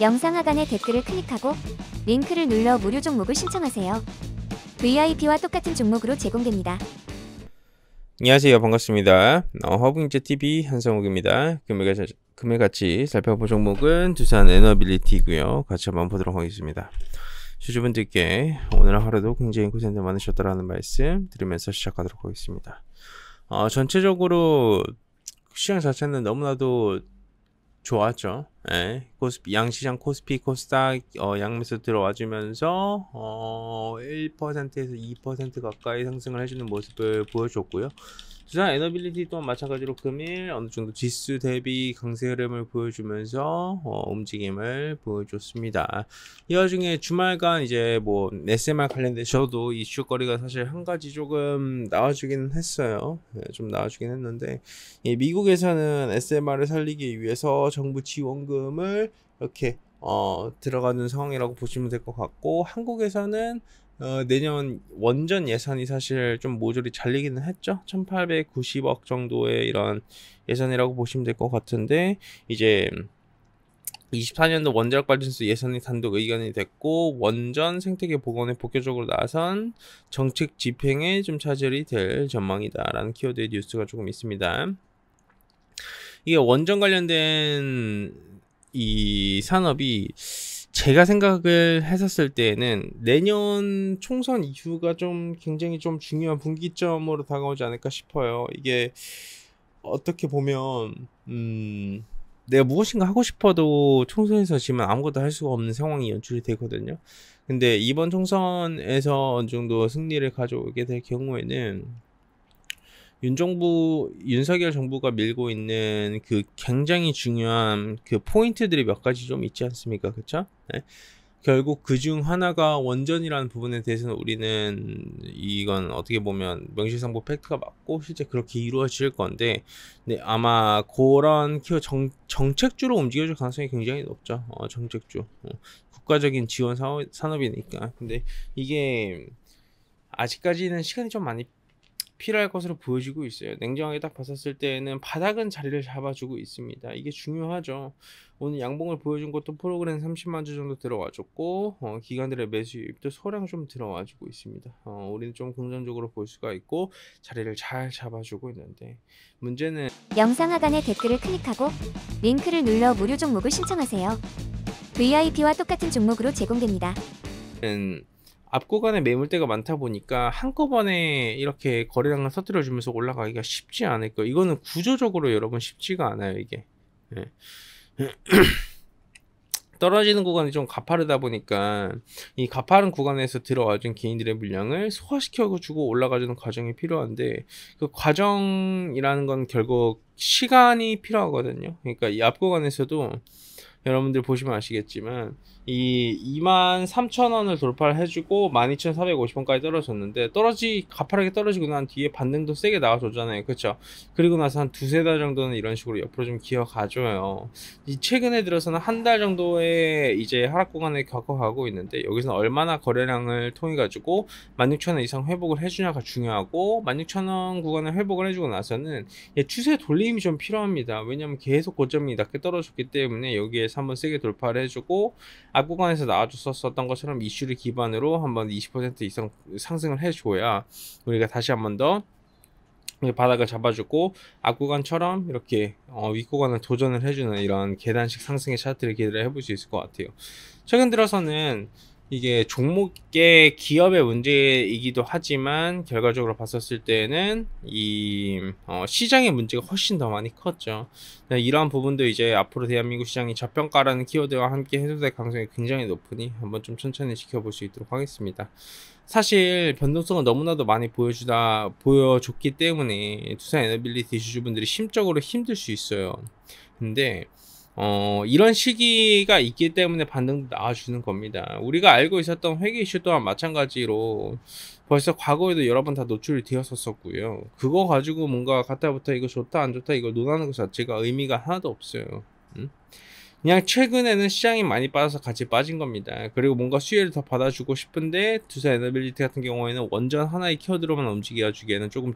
영상 하단의 댓글을 클릭하고 링크를 눌러 무료 종목을 신청하세요. VIP와 똑같은 종목으로 제공됩니다. 안녕하세요. 반갑습니다. 어, 허브경제TV 한성욱입니다. 금액, 같이 살펴볼 종목은 두산 에너빌리티고요. 같이 한번 보도록 하겠습니다. 주주분들께 오늘 하루도 굉장히 고생들 많으셨다라는 말씀 드리면서 시작하도록 하겠습니다. 어, 전체적으로 시장 자체는 너무나도 좋았죠. 예, 코스피, 양시장 코스피, 코스닥, 어, 양매수 들어와주면서, 어, 1%에서 2% 가까이 상승을 해주는 모습을 보여줬고요. 주산 에너빌리티 또한 마찬가지로 금일 어느 정도 지수 대비 강세 흐름을 보여주면서 어, 움직임을 보여줬습니다. 이 와중에 주말간 이제 뭐 SMR 관련되셔도 이슈거리가 사실 한 가지 조금 나와주긴 했어요. 네, 좀 나와주긴 했는데 예, 미국에서는 SMR을 살리기 위해서 정부 지원금 보금을 이렇게 어, 들어가는 상황이라고 보시면 될 것 같고 한국에서는 어, 내년 원전 예산이 사실 좀 모조리 잘리기는 했죠. 1890억 정도의 이런 예산이라고 보시면 될 것 같은데 이제 24년도 원자력 발전소 예산이 단독 의견이 됐고 원전 생태계 복원에 본격적으로 나선 정책 집행에 좀 차질이 될 전망이다라는 키워드의 뉴스가 조금 있습니다. 이게 원전 관련된 이 산업이 제가 생각을 했었을 때에는 내년 총선 이후가 좀 굉장히 좀 중요한 분기점으로 다가오지 않을까 싶어요. 이게 어떻게 보면 음 내가 무엇인가 하고 싶어도 총선에서 지면 아무것도 할 수가 없는 상황이 연출이 되거든요. 근데 이번 총선에서 어느 정도 승리를 가져오게 될 경우에는 윤 정부, 윤석열 정부가 밀고 있는 그 굉장히 중요한 그 포인트들이 몇 가지 좀 있지 않습니까? 그쵸? 네. 결국 그 중 하나가 원전이라는 부분에 대해서는 우리는 이건 어떻게 보면 명실상부 팩트가 맞고 실제 그렇게 이루어질 건데 네, 아마 그런 그 정, 정책주로 움직여질 가능성이 굉장히 높죠. 어, 정책주. 어, 국가적인 지원 사업, 산업이니까. 근데 이게 아직까지는 시간이 좀 많이 필요할 것으로 보여지고 있어요. 냉정하게 딱 봤었을 때에는 바닥은 자리를 잡아주고 있습니다. 이게 중요하죠. 오늘 양봉을 보여준 것도 프로그램 30만 주 정도 들어와줬고 어, 기관들의 매수 입도 소량 좀 들어와주고 있습니다. 어, 우리는 좀 긍정적으로 볼 수가 있고 자리를 잘 잡아주고 있는데 문제는 영상 하단의 댓글을 클릭하고 링크를 눌러 무료 종목을 신청하세요. VIP와 똑같은 종목으로 제공됩니다. 음, 앞구간에 매물대가 많다 보니까 한꺼번에 이렇게 거래량을 터뜨려 주면서 올라가기가 쉽지 않을 거예요. 이거는 구조적으로 여러분 쉽지가 않아요, 이게. 네. 떨어지는 구간이 좀 가파르다 보니까 이 가파른 구간에서 들어와준 개인들의 물량을 소화시켜주고 올라가주는 과정이 필요한데 그 과정이라는 건 결국 시간이 필요하거든요. 그러니까 이 앞 구간에서도 여러분들 보시면 아시겠지만 이 23,000원을 돌파를 해주고 12,450원까지 떨어졌는데 떨어지 가파르게 떨어지고 난 뒤에 반등도 세게 나와줬잖아요 그렇죠 그리고 나서 한 두세 달 정도는 이런 식으로 옆으로 좀 기어가줘요 이 최근에 들어서는 한 달 정도의 이제 하락 구간에 겪어가고 있는데 여기서 는 얼마나 거래량을 통해 가지고 16,000원 이상 회복을 해주냐가 중요하고 16,000원 구간을 회복을 해주고 나서는 예, 추세 돌림이 좀 필요합니다 왜냐면 계속 고점이 낮게 떨어졌기 때문에 여기에서 한번 세게 돌파를 해주고 악구간에서 나와줬었던 것처럼 이슈를 기반으로 한 번 20% 이상 상승을 해줘야 우리가 다시 한 번 더 바닥을 잡아주고 앞구간처럼 이렇게 어, 윗구간을 도전을 해주는 이런 계단식 상승의 차트를 기대를 해볼 수 있을 것 같아요. 최근 들어서는 이게 종목계 기업의 문제이기도 하지만 결과적으로 봤었을 때는 이 어, 시장의 문제가 훨씬 더 많이 컸죠. 네, 이러한 부분도 이제 앞으로 대한민국 시장이 저평가라는 키워드와 함께 해소될 가능성이 굉장히 높으니 한번 좀 천천히 지켜볼 수 있도록 하겠습니다. 사실 변동성을 너무나도 많이 보여주다 보여줬기 때문에 투자 에너빌리티 주주분들이 심적으로 힘들 수 있어요. 근데 어, 이런 시기가 있기 때문에 반등 나와주는 겁니다. 우리가 알고 있었던 회계 이슈 또한 마찬가지로 벌써 과거에도 여러 번 다 노출이 되었었고요. 었 그거 가지고 뭔가 갖다 부터 이거 좋다 안 좋다 이걸 논하는 것 자체가 의미가 하나도 없어요. 음? 그냥 최근에는 시장이 많이 빠져서 같이 빠진 겁니다. 그리고 뭔가 수혜를 더 받아주고 싶은데 두산 에너빌리티 같은 경우에는 원전 하나의 키워드로만 움직여주기에는 조금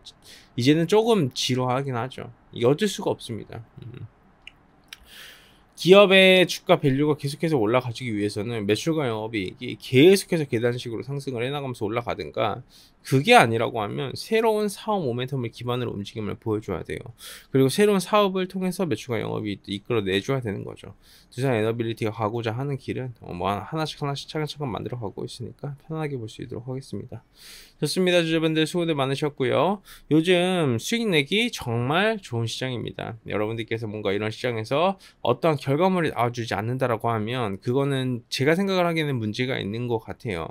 이제는 조금 지루하긴 하죠. 여질 수가 없습니다. 음. 기업의 주가 밸류가 계속해서 올라가기 위해서는 매출과 영업이익이 계속해서 계단식으로 상승을 해나가면서 올라가든가 그게 아니라고 하면 새로운 사업 모멘텀을 기반으로 움직임을 보여줘야 돼요. 그리고 새로운 사업을 통해서 매출과 영업이익도 이끌어내줘야 되는 거죠. 두산 에너빌리티가 가고자 하는 길은 어, 뭐 하나씩 하나씩 차근차근 만들어가고 있으니까 편하게 안볼수 있도록 하겠습니다. 좋습니다. 주제분들 수고들 많으셨고요. 요즘 수익 내기 정말 좋은 시장입니다. 여러분들께서 뭔가 이런 시장에서 어떠한 결과물이 나와주지 않는다라고 하면 그거는 제가 생각을 하기에는 문제가 있는 것 같아요.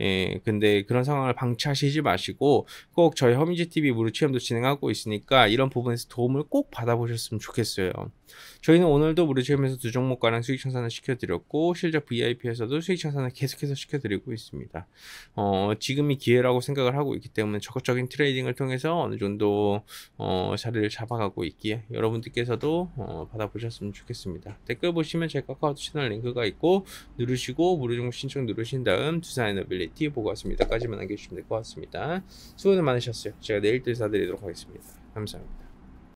예, 근데 그런 상황을 방치하시지 마시고 꼭 저희 허민지 TV 무료 체험도 진행하고 있으니까 이런 부분에서 도움을 꼭 받아보셨으면 좋겠어요. 저희는 오늘도 무료 체험에서 두 종목 가량 수익 청산을 시켜드렸고 실제 VIP에서도 수익 청산을 계속해서 시켜드리고 있습니다. 어, 지금이 기회라고 생각을 하고 있기 때문에 적극적인 트레이딩을 통해서 어느 정도 어, 자리를 잡아가고 있기에 여러분들께서도 어, 받아보셨으면 좋겠습니다. 댓글 보시면 제 카카오톡 채널 링크가 있고 누르시고 무료 종목 신청 누르신 다음 두산에너빌리 뒤에 보고 왔습니다까지만 남겨주시면 될 것 같습니다. 수고들 많으셨어요. 제가 내일 또 인사드리도록 하겠습니다. 감사합니다.